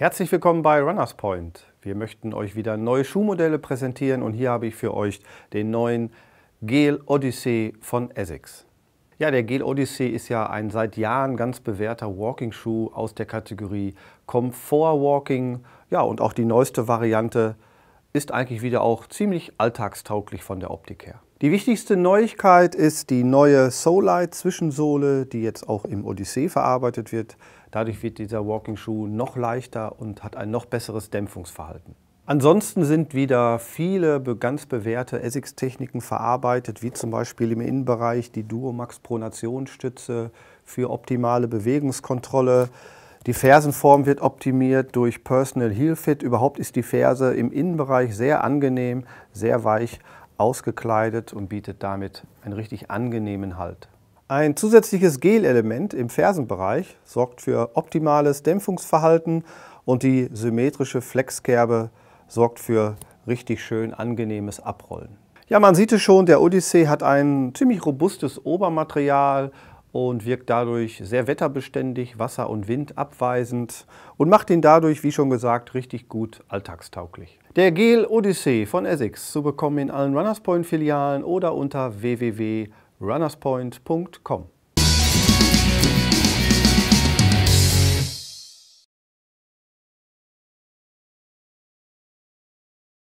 Herzlich willkommen bei Runners Point. Wir möchten euch wieder neue Schuhmodelle präsentieren und hier habe ich für euch den neuen Gel Odyssey von Essex. Ja, der Gel Odyssey ist ja ein seit Jahren ganz bewährter Walking-Schuh aus der Kategorie Comfort Walking. Ja, und auch die neueste Variante ist eigentlich wieder auch ziemlich alltagstauglich von der Optik her. Die wichtigste Neuigkeit ist die neue Soulite Zwischensohle, die jetzt auch im Odyssee verarbeitet wird. Dadurch wird dieser Walking Shoe noch leichter und hat ein noch besseres Dämpfungsverhalten. Ansonsten sind wieder viele ganz bewährte Essex-Techniken verarbeitet, wie zum Beispiel im Innenbereich die Duomax Pronationsstütze für optimale Bewegungskontrolle. Die Fersenform wird optimiert durch Personal Heel Fit. Überhaupt ist die Ferse im Innenbereich sehr angenehm, sehr weich ausgekleidet und bietet damit einen richtig angenehmen Halt. Ein zusätzliches Gelelement im Fersenbereich sorgt für optimales Dämpfungsverhalten und die symmetrische Flexkerbe sorgt für richtig schön angenehmes Abrollen. Ja, man sieht es schon, der Odyssey hat ein ziemlich robustes Obermaterial, und wirkt dadurch sehr wetterbeständig, wasser- und windabweisend und macht ihn dadurch, wie schon gesagt, richtig gut alltagstauglich. Der Gel Odyssey von Essex zu bekommen in allen Runners Point Filialen oder unter www.runnerspoint.com.